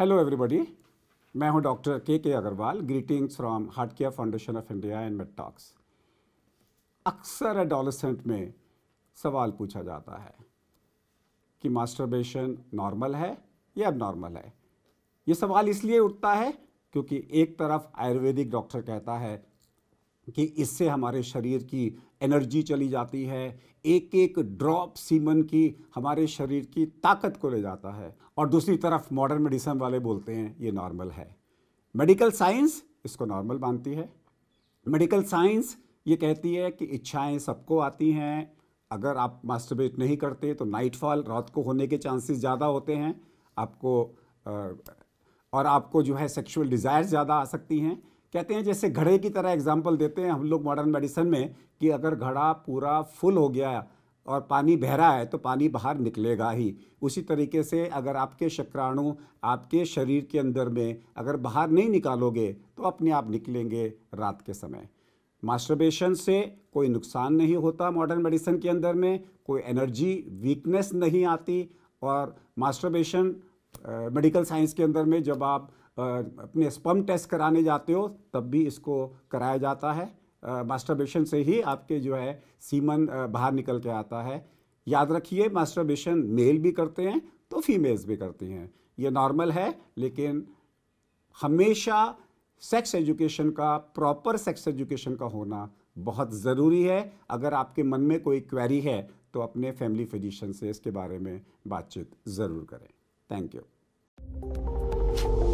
hello everybody मैं हूं doctor K K Agarwal greetings from Heart Care Foundation of India and med talks अक्सर adolescent में सवाल पूछा जाता है कि मास्टरबेशन नॉर्मल है या अब नॉर्मल है ये सवाल इसलिए उठता है क्योंकि एक तरफ आयुर्वेदिक डॉक्टर कहता है कि इससे हमारे शरीर की एनर्जी चली जाती है एक एक ड्रॉप सीमन की हमारे शरीर की ताकत को ले जाता है और दूसरी तरफ मॉडर्न मेडिसिन वाले बोलते हैं ये नॉर्मल है मेडिकल साइंस इसको नॉर्मल मानती है मेडिकल साइंस ये कहती है कि इच्छाएं सबको आती हैं अगर आप मास्टरबेट नहीं करते तो नाइटफॉल रात को होने के चांसेस ज़्यादा होते हैं आपको और आपको जो है सेक्सुअल डिज़ायर ज़्यादा आ सकती हैं कहते हैं जैसे घड़े की तरह एग्जाम्पल देते हैं हम लोग मॉडर्न मेडिसिन में कि अगर घड़ा पूरा फुल हो गया और पानी बह रहा है तो पानी बाहर निकलेगा ही उसी तरीके से अगर आपके शक्राणु आपके शरीर के अंदर में अगर बाहर नहीं निकालोगे तो अपने आप निकलेंगे रात के समय मास्टरबेशन से कोई नुकसान नहीं होता मॉडर्न मेडिसिन के अंदर में कोई एनर्जी वीकनेस नहीं आती और मास्टरबेशन मेडिकल साइंस के अंदर में जब आप अपने स्पम टेस्ट कराने जाते हो तब भी इसको कराया जाता है मास्टरबेशन से ही आपके जो है सीमन बाहर निकल के आता है याद रखिए मास्टरबेशन मेल भी करते हैं तो फीमेल्स भी करती हैं ये नॉर्मल है लेकिन हमेशा सेक्स एजुकेशन का प्रॉपर सेक्स एजुकेशन का होना बहुत ज़रूरी है अगर आपके मन में कोई क्वेरी है तो अपने फैमिली फिजिशियन से इसके बारे में बातचीत ज़रूर करें थैंक यू